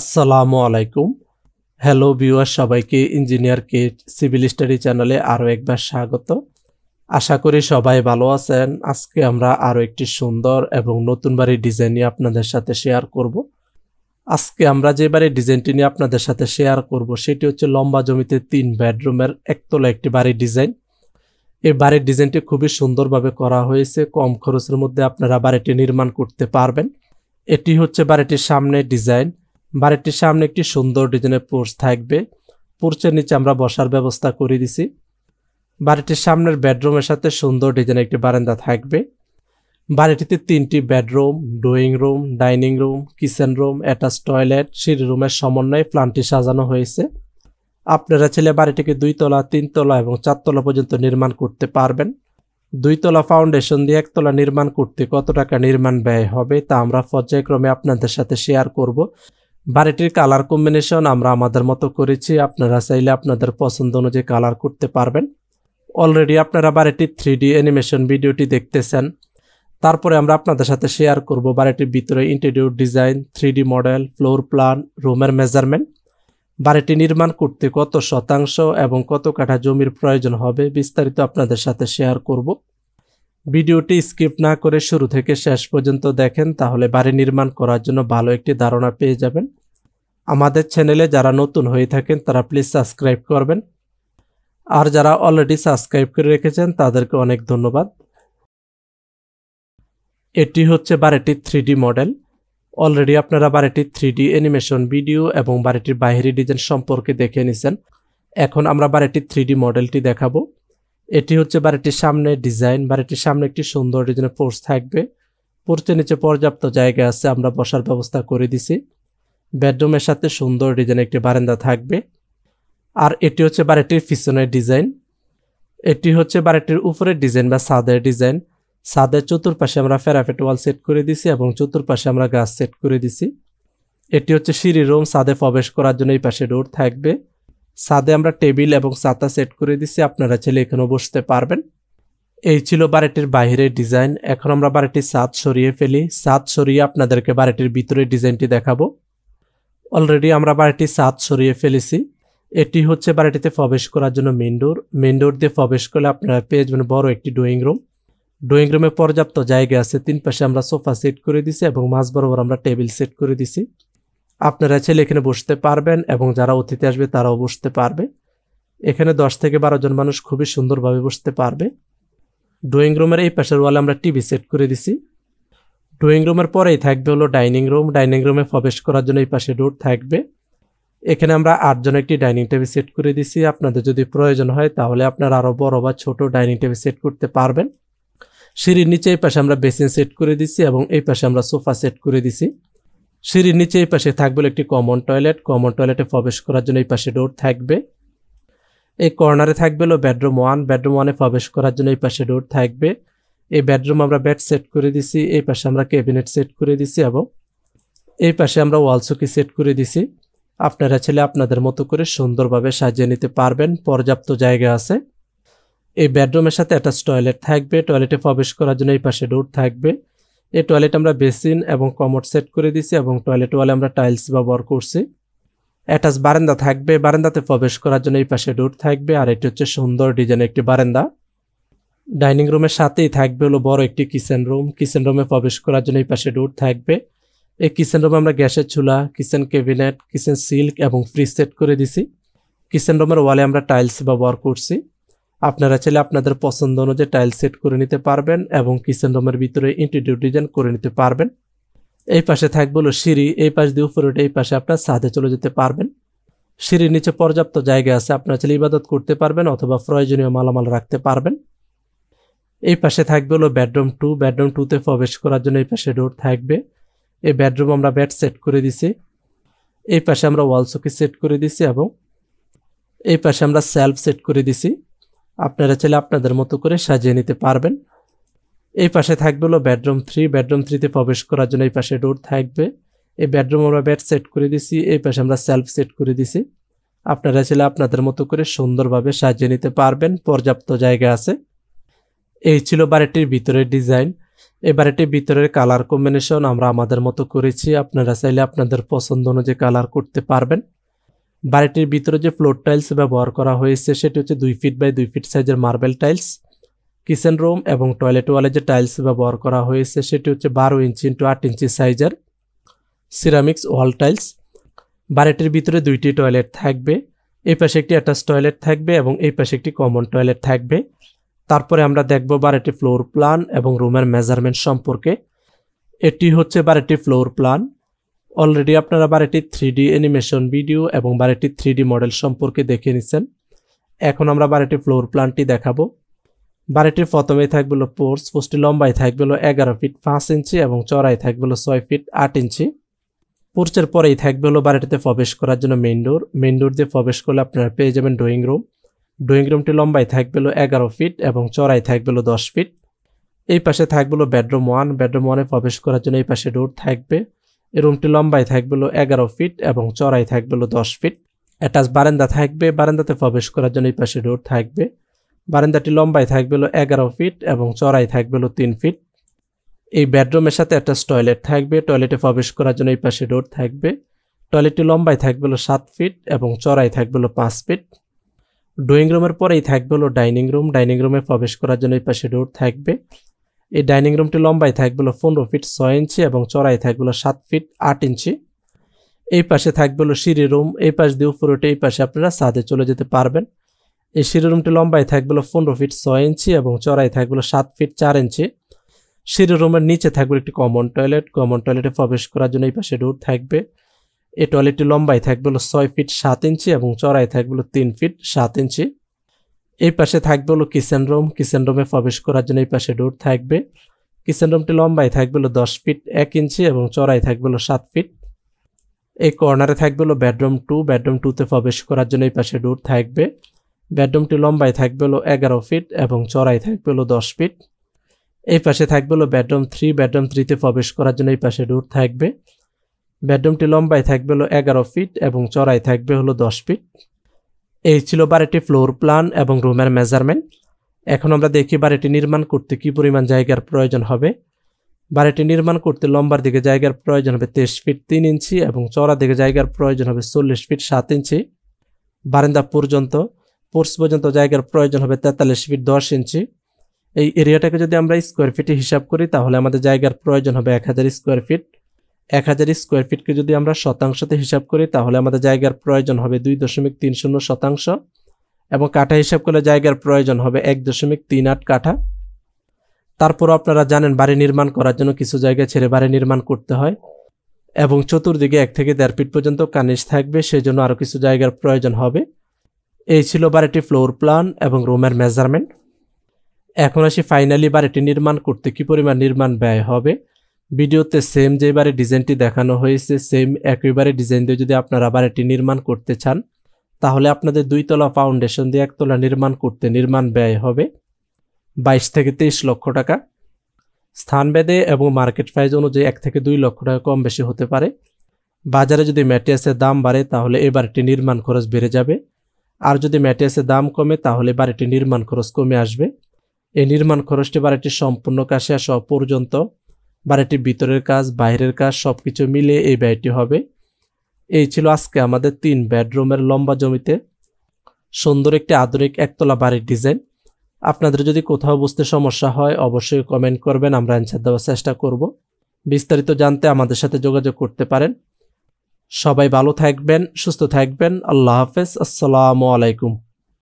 আসসালামু আলাইকুম hello viewer সবাইকে ইঞ্জিনিয়ার কে সিভিল স্টাডি চ্যানেলে আরও একবার স্বাগত আশা করি সবাই ভালো আছেন আজকে আমরা আরও একটি সুন্দর এবং নতুন বাড়ির ডিজাইন নিয়ে আপনাদের সাথে শেয়ার করব আজকে আমরা যে বাড়ির ডিজাইনটি নিয়ে আপনাদের সাথে শেয়ার করব সেটি হচ্ছে লম্বা জমিতে তিন বেডরুমের একতলা একটি বাড়ির ডিজাইন এই বাড়ির ডিজাইনটি খুবই সুন্দরভাবে করা হয়েছে কম খরচের মধ্যে আপনারা বাড়িটি নির্মাণ করতে পারবেন এটি হচ্ছে বাড়িটির সামনে ডিজাইন বাড়িটির সামনে একটি সুন্দর ডিজাইনের পোর্চ থাকবে পোর্চের নিচে আমরা বসার ব্যবস্থা করে দিছি বাড়িটির সামনের বেডরুমের সাথে সুন্দর ডিজাইনের একটি বারান্দা থাকবে বাড়িটিতে তিনটি bedroom drawing room dining room kitchen room attach toilet সিঁড়ি রুমের সমন্বয়ে প্ল্যানটি সাজানো হয়েছে আপনারা ছেলে বাড়িটিকে দুইতলা তিনতলা এবং চারতলা পর্যন্ত নির্মাণ করতে পারবেন দুইতলা ফাউন্ডেশন দিয়ে একতলা নির্মাণ করতে কত টাকা নির্মাণ ব্যয় হবে তা আমরা পর্যায়ক্রমে আপনাদের সাথে শেয়ার করব বাড়িটির কালার কম্বিনেশন আমরা আমাদের মতো করেছি আপনারা চাইলে আপনাদের পছন্দ অনুযায়ী কালার করতে পারবেন অলরেডি আপনারা বাড়িটির থ্রি ডি অ্যানিমেশন ভিডিওটি দেখতেছেন তারপরে আমরা আপনাদের সাথে শেয়ার করব বাড়িটির ভিতরে interior design three model floor plan রুমের মেজারমেন্ট বাড়িটি নির্মাণ করতে কত শতাংশ এবং কত কাঠা জমির প্রয়োজন হবে বিস্তারিত আপনাদের সাথে শেয়ার করব ভিডিওটি স্কিপ না করে শুরু থেকে শেষ পর্যন্ত দেখেন তাহলে বাড়ি নির্মাণ করার জন্য ভালো একটি ধারণা পেয়ে যাবেন আমাদের চ্যানেলে যারা নতুন হয়ে থাকেন তারা প্লিজ সাবস্ক্রাইব করবেন আর যারা অলরেডি সাবস্ক্রাইব করে রেখেছেন তাদেরকে অনেক ধন্যবাদ এটি হচ্ছে বাড়িটির থ্রি মডেল অলরেডি আপনারা বাড়িটির থ্রি অ্যানিমেশন ভিডিও এবং বাড়িটির বাহিরি ডিজাইন সম্পর্কে দেখে নিছেন এখন আমরা বাড়িটির থ্রি মডেলটি দেখাবো এটি হচ্ছে বাড়িটির সামনে ডিজাইন বাড়িটির সামনে একটি সুন্দর ডিজাইনের পোর্স থাকবে পোর্চের নিচে পর্যাপ্ত জায়গা আছে আমরা বসার ব্যবস্থা করে দিছি বেডরুমের সাথে সুন্দর ডিজাইন একটি বারান্দা থাকবে আর এটি হচ্ছে বাড়িটির পিছনের ডিজাইন এটি হচ্ছে বাড়িটির উপরের ডিজাইন বা সাদের ডিজাইন সাদের চতুর্পাশে আমরা ফেরাফেট ওয়াল সেট করে দিছি এবং চতুর্পাশে আমরা গাছ সেট করে দিছি এটি হচ্ছে সিঁড়ি রুম সাদে প্রবেশ করার জন্য এই পাশে ডোর থাকবে সাদে আমরা টেবিল এবং ছাতা সেট করে দিছি আপনারা ছেলে এখানেও বসতে পারবেন এই ছিল বাড়িটির বাইরের ডিজাইন এখন আমরা বাড়িটির ছাদ সরিয়ে ফেলি ছাদ সরিয়ে আপনাদেরকে বাড়িটির ভিতরে ডিজাইনটি দেখাবো অলরেডি আমরা বাড়িটির ছাদ সরিয়ে ফেলেছি এটি হচ্ছে বাড়িটিতে প্রবেশ করার জন্য মেন ডোর মেন ডোর দিয়ে প্রবেশ করলে আপনারা পেয়ে যাবেন বড় একটি ড্রয়িং রুম ড্রয়িং রুমে পর্যাপ্ত জায়গা আছে তিন পাশে আমরা সোফা সেট করে দিছি এবং মাছ বরাবর আমরা টেবিল সেট করে দিছি আপনারা ছেলে এখানে বসতে পারবেন এবং যারা অতিথি আসবে তারাও বসতে পারবে এখানে দশ থেকে বারো জন মানুষ খুবই সুন্দরভাবে বসতে পারবে ড্রয়িং রুমের এই পাশের ওয়ালে আমরা টিভি সেট করে দিছি ড্রয়িং রুমের পরেই থাকবে হলো ডাইনিং রুম ডাইনিং রুমে প্রবেশ করার জন্য এই পাশে ডোর থাকবে এখানে আমরা আটজন একটি ডাইনিং টেবিল সেট করে দিছি আপনাদের যদি প্রয়োজন হয় তাহলে আপনারা আরও বড় বা ছোট ডাইনিং টেবিল সেট করতে পারবেন সিঁড়ির নিচে এই পাশে আমরা বেসিন সেট করে দিছি এবং এই পাশে আমরা সোফা সেট করে দিছি সিঁড়ির নিচে এই পাশে থাকবে একটি কমন টয়লেট কমন টয়লেটে প্রবেশ করার জন্য এই পাশে ডোর থাকবে এই কর্নারে থাকবে হলো বেডরুম ওয়ান বেডরুম ওয়ানে প্রবেশ করার জন্য এই পাশে ডোর থাকবে এই বেডরুম আমরা বেড সেট করে দিছি এই পাশে আমরা ক্যাবিনেট সেট করে দিছি এবং এই পাশে আমরা ওয়ালসুকি সেট করে দিছি আপনারা ছেলে আপনাদের মতো করে সুন্দরভাবে সাজিয়ে নিতে পারবেন পর্যাপ্ত জায়গা আছে এই বেডরুমের সাথে অ্যাটাচ টয়লেট থাকবে টয়লেটে প্রবেশ করার জন্য এই পাশে ডোর থাকবে এ টয়লেট আমরা বেসিন এবং কমোড সেট করে দিছি এবং টয়লেট ওয়ালে আমরা টাইলস ব্যবহার করছি অ্যাটাচ বারান্দা থাকবে বারান্দাতে প্রবেশ করার জন্য এই পাশে ডোর থাকবে আর এটি হচ্ছে সুন্দর ডিজাইনের একটি বারান্দা ডাইনিং রুমের সাথেই থাকবে হলো বড় একটি কিচেন রুম কিচেন রুমে প্রবেশ করার জন্য এই পাশে ডোর থাকবে এই কিচেন রুমে আমরা গ্যাসের চুলা কিচেন ক্যাবিনেট কিচেন সিল্ক এবং ফ্রিজ সেট করে দিছি কিচেন রুমের ওয়ালে আমরা টাইলস ব্যবহার করছি আপনারা চাইলে আপনাদের পছন্দ অনুযায়ী টাইল সেট করে নিতে পারবেন এবং কিচেন রুমের ভিতরে ইন্টিডিউ ডিজাইন করে নিতে পারবেন এই পাশে থাকবে হলো সিঁড়ি এই পাশ দিয়ে উপরে উঠে এই পাশে আপনার সাথে চলে যেতে পারবেন সিঁড়ির নিচে পর্যাপ্ত জায়গা আছে আপনারা চাইলে ইবাদত করতে পারবেন অথবা প্রয়োজনীয় মালামাল রাখতে পারবেন এই পাশে থাকবে হলো বেডরুম টু বেডরুম টুতে প্রবেশ করার জন্য এই পাশে ডোর থাকবে এই বেডরুম আমরা বেড সেট করে দিছি এই পাশে আমরা ওয়াল চকি সেট করে দিছি এবং এই পাশে আমরা সেলফ সেট করে দিছি আপনারা চাইলে আপনাদের মতো করে সাজিয়ে নিতে পারবেন এই পাশে থাকবে হলো বেডরুম থ্রি বেডরুম থ্রিতে প্রবেশ করার জন্য এই পাশে ডোর থাকবে এই বেডরুম আমরা বেড সেট করে দিছি এই পাশে আমরা সেলফ সেট করে দিছি আপনারা চাইলে আপনাদের মতো করে সুন্দরভাবে সাজিয়ে নিতে পারবেন পর্যাপ্ত জায়গা আছে এই ছিল বাড়িটির ভিতরের ডিজাইন এই বাড়িটির ভিতরের কালার কম্বিনেশন আমরা আমাদের মতো করেছি আপনারা চাইলে আপনাদের পছন্দ অনুযায়ী কালার করতে পারবেন বাড়িটির ভিতরে যে ফ্লোর টাইলস ব্যবহার করা হয়েছে সেটি হচ্ছে দুই ফিট বাই দুই ফিট সাইজের মার্বেল টাইলস কিচেন রুম এবং টয়লেট ওয়ালে যে টাইলস ব্যবহার করা হয়েছে সেটি হচ্ছে বারো ইঞ্চি ইন্টু আট ইঞ্চি সাইজের সিরামিক্স ওয়াল টাইলস বাড়িটির ভিতরে দুইটি টয়লেট থাকবে এই পাশে একটি অ্যাটাচ টয়লেট থাকবে এবং এই পাশে একটি কমন টয়লেট থাকবে তারপরে আমরা দেখব বাড়িটি ফ্লোর প্ল্যান এবং রুমের মেজারমেন্ট সম্পর্কে এটি হচ্ছে বাড়িটি ফ্লোর প্ল্যান অলরেডি আপনারা বারোটি থ্রি ডি অ্যানিমেশন ভিডিও এবং বাড়িটির থ্রি ডি মডেল সম্পর্কে দেখে নিছেন এখন আমরা বারোটি ফ্লোর প্ল্যানটি দেখাবো বারোটির প্রথমেই থাকবে পোর্স পোস্টটি লম্বাই থাকবে এগারো ফিট পাঁচ ইঞ্চি এবং চড়াই থাকবে ছয় ফিট আট ইঞ্চি পোর্চের পরেই থাকবে হলো বারোটিতে প্রবেশ করার জন্য মেইন ডোর মেইন ডোর দিয়ে প্রবেশ করলে আপনারা পেয়ে যাবেন ড্রয়িং রুম ড্রয়িং রুমটি লম্বাই থাকবে হলো এগারো ফিট এবং চড়াই থাকবে হলো দশ ফিট এই পাশে থাকবে হলো বেডরুম ওয়ান বেডরুম ওয়ানে প্রবেশ করার জন্য এই পাশে ডোর থাকবে রুমটি লম্বায় থাকবে এগারো ফিট এবং চড়াই থাকবে দশ ফিট অ্যাটাচ বারান্দা থাকবে বারান্দাতে প্রবেশ করার জন্য এই পাশে রোড থাকবে বারান্দাটি লম্বায় থাকবে এগারো ফিট এবং চড়াই থাকবে তিন ফিট এই বেডরুমের সাথে অ্যাটাচ টয়লেট থাকবে টয়লেটে প্রবেশ করার জন্য এই পাশে রোড থাকবে টয়লেটটি লম্বায় থাকবে সাত ফিট এবং চড়াই থাকবে পাঁচ ফিট ড্রয়িং রুমের পরেই থাকবে ডাইনিং রুম ডাইনিং রুমে প্রবেশ করার জন্য এই পাশে রোড থাকবে এই ডাইনিং রুমটি লম্বায় থাকবে হলো পনেরো ফিট ছয় ইঞ্চি এবং চড়াই থাকবে সাত ফিট আট ইঞ্চি এই পাশে থাকবে হলো সিঁড়ি রুম এই পাশ দিয়ে উপরে উঠে এই পাশে আপনারা সাদে চলে যেতে পারবেন এই সিঁড়ি রুমটি লম্বায় থাকবে হলো পনেরো ফিট ছয় ইঞ্চি এবং চড়াই থাকবে সাত ফিট চার ইঞ্চি সিঁড়ি রুমের নিচে থাকবে একটি কমন টয়লেট কমন টয়লেটে প্রবেশ করার জন্য এই পাশে ডোর থাকবে এই টয়লেটটি লম্বায় থাকবে হলো ছয় ফিট সাত ইঞ্চি এবং চড়াই থাকবে তিন ফিট সাত ইঞ্চি এই পাশে থাকবে হলো কিচেন রুম কিচেন রুমে প্রবেশ করার জন্য এই পাশে ডোর থাকবে কিচেন রুমটি লম্বায় থাকবে হলো দশ ফিট এক ইঞ্চি এবং চড়াই থাকবে হলো সাত ফিট এই কর্নারে থাকবে হলো বেডরুম টু বেডরুম টুতে প্রবেশ করার জন্য এই পাশে ডোর থাকবে বেডরুমটি লম্বায় থাকবে হলো এগারো ফিট এবং চড়াই থাকবে হলো দশ ফিট এই পাশে থাকবে হলো বেডরুম থ্রি বেডরুম থ্রিতে প্রবেশ করার জন্য এই পাশে ডোর থাকবে বেডরুমটি লম্বায় থাকবে হলো এগারো ফিট এবং চড়াই থাকবে হলো দশ ফিট এই ছিল বাড়িটি ফ্লোর প্ল্যান এবং রুমের মেজারমেন্ট এখন আমরা দেখি বাড়িটি নির্মাণ করতে কি পরিমাণ জায়গার প্রয়োজন হবে বাড়িটি নির্মাণ করতে লম্বার দিকে জায়গার প্রয়োজন হবে তেইশ ফিট তিন ইঞ্চি এবং চড়া দিকে জায়গার প্রয়োজন হবে চল্লিশ ফিট সাত ইঞ্চি বারান্দা পর্যন্ত পোর্স পর্যন্ত জায়গার প্রয়োজন হবে তেতাল্লিশ ফিট দশ ইঞ্চি এই এরিয়াটাকে যদি আমরা স্কোয়ার ফিটে হিসাব করি তাহলে আমাদের জায়গার প্রয়োজন হবে এক হাজার স্কোয়ার ফিট এক হাজার স্কোয়ার ফিটকে যদি আমরা শতাংশতে হিসাব করি তাহলে আমাদের জায়গার প্রয়োজন হবে দুই দশমিক তিন শূন্য শতাংশ এবং কাঠা হিসাব করলে জায়গার প্রয়োজন হবে এক দশমিক তিন আট কাঠা তারপর আপনারা জানেন বাড়ি নির্মাণ করার জন্য কিছু জায়গায় ছেড়ে বাড়ি নির্মাণ করতে হয় এবং চতুর্দিকে এক থেকে দেড় ফিট পর্যন্ত কানিজ থাকবে সেই জন্য আরও কিছু জায়গার প্রয়োজন হবে এই ছিল বাড়িটি ফ্লোর প্ল্যান এবং রুমের মেজারমেন্ট এখন আসি ফাইনালি বাড়িটি নির্মাণ করতে কি পরিমাণ নির্মাণ ব্যয় হবে ভিডিওতে সেম যেবারে ডিজাইনটি দেখানো হয়েছে সেম একইবারে ডিজাইন দিয়ে যদি আপনারা আবার এটি নির্মাণ করতে চান তাহলে আপনাদের দুইতলা ফাউন্ডেশন দিয়ে একতলা নির্মাণ করতে নির্মাণ ব্যয় হবে বাইশ থেকে তেইশ লক্ষ টাকা স্থান ভেদে এবং মার্কেট প্রাইজ অনুযায়ী এক থেকে দুই লক্ষ টাকা কম বেশি হতে পারে বাজারে যদি ম্যাটেরিয়ালসের দাম বাড়ে তাহলে এবার বাড়িটি নির্মাণ খরচ বেড়ে যাবে আর যদি ম্যাটেরিয়ালসের দাম কমে তাহলে বাড়িটি নির্মাণ খরচ কমে আসবে এই নির্মাণ খরচটি বাড়িটির সম্পূর্ণ কাশে আসা পর্যন্ত বাড়িটির ভিতরের কাজ বাইরের কাজ সব কিছু মিলে এই ব্যয়টি হবে এই ছিল আজকে আমাদের তিন বেডরুমের লম্বা জমিতে সুন্দর একটি আধুনিক একতলা বাড়ির ডিজাইন আপনাদের যদি কোথাও বুঝতে সমস্যা হয় অবশ্যই কমেন্ট করবেন আমরা অ্যান্সার দেওয়ার চেষ্টা করব বিস্তারিত জানতে আমাদের সাথে যোগাযোগ করতে পারেন সবাই ভালো থাকবেন সুস্থ থাকবেন আল্লাহ হাফেজ আসসালামু আলাইকুম